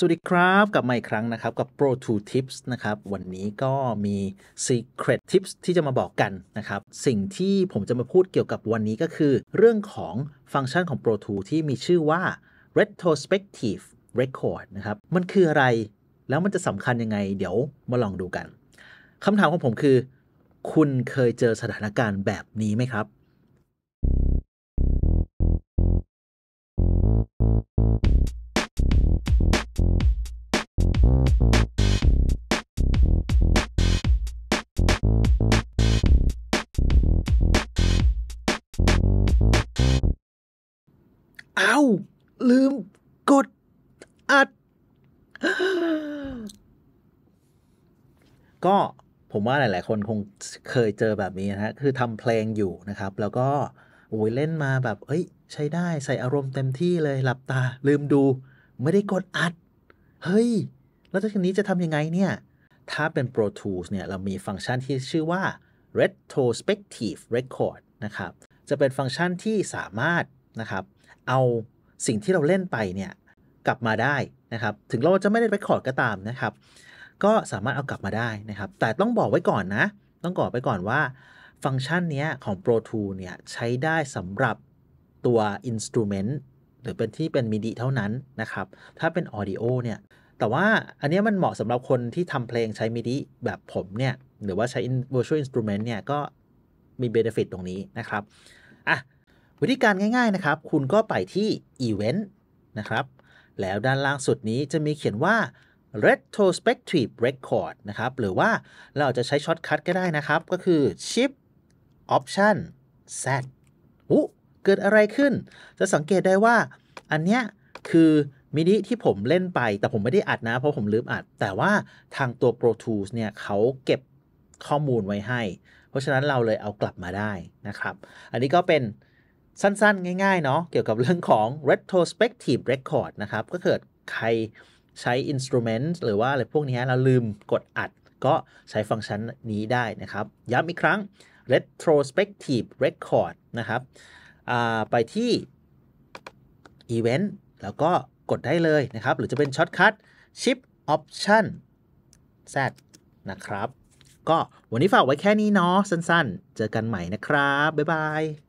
สวัสดีครับกลับมาอีกครั้งนะครับกับ Pro 2 Tips นะครับ วันนี้ก็มี Secret Tips ที่จะมาบอกกันนะครับ สิ่งที่ผมจะมาพูดเกี่ยวกับวันนี้ก็คือ เรื่องของฟังก์ชันของ Pro 2ที่มีชื่อว่า Retrospective Record นะครับ มันคืออะไรแล้วมันจะสำคัญยังไง เดี๋ยวมาลองดูกันคำถามของผมคือ คุณเคยเจอสถานการณ์แบบนี้ไหมครับเอาลืมกดอัด ก็ผมว่าหลาย ๆ คนคงเคยเจอแบบนี้ นะฮะคือทำเพลงอยู่นะครับ แล้วก็โอ้ยเล่นมาแบบ เอ้ย ใช้ได้ใส่อารมณ์เต็มที่เลยหลับตา ลืมดูไม่ได้กดอัด เฮ้ยแล้วจากนี้จะทำยังไงเนี่ย ถ้าเป็น Pro Tools เนี่ยเรามีฟังก์ชันที่ชื่อว่า retrospective record นะครับ จะเป็นฟังก์ชันที่สามารถนะครับเอาสิ่งที่เราเล่นไปเนี่ย กลับมาได้นะครับถึงเราจะไม่ได้ record ก็ตามนะครับ ก็สามารถเอากลับมาได้นะครับ แต่ต้องบอกไว้ก่อนนะ ต้องบอกไปก่อนว่า ฟังก์ชันนี้ของ Pro Tools เนี่ย ใช้ได้สำหรับตัว instrument หรือเป็นที่เป็น MIDI เท่านั้นนะครับ ถ้าเป็น audio เนี่ยแต่ว่าอันนี้มันเหมาะสำหรับคนที่ทำเพลงใช้มิดิแบบผมเนี่ย หรือว่าใช้ virtual instrument เนี่ย ก็มี benefit ตรงนี้นะครับ อ่ะ วิธีการง่ายๆนะครับ คุณก็ไปที่ event นะครับ แล้วด้านล่างสุดนี้จะมีเขียนว่า retrospective record นะครับ หรือว่าเราจะใช้ช็อตคัทก็ได้นะครับ ก็คือ shift option z อู้เกิดอะไรขึ้น จะสังเกตได้ว่าอันเนี้ยคือมินิที่ผมเล่นไป แต่ผมไม่ได้อัดนะ เพราะผมลืมอัด แต่ว่าทางตัว Pro Tools เนี่ย เขาเก็บข้อมูลไว้ให้ เพราะฉะนั้นเราเลยเอากลับมาได้นะครับ อันนี้ก็เป็นสั้นๆ ง่าย ๆ เนาะเกี่ยวกับเรื่องของ retrospective record นะครับ ก็เกิดใครใช้ instrument หรือว่าอะไรพวกนี้เราลืมกดอัด ก็ใช้ฟังก์ชันนี้ได้นะครับย้ำอีกครั้ง retrospective record นะครับไปที่ event แล้วก็กดได้เลยนะครับ หรือจะเป็นช็อตคัท Shift Option Z นะครับ ก็วันนี้ฝากไว้แค่นี้เนาะสั้นๆ เจอกันใหม่นะครับ บ๊ายบาย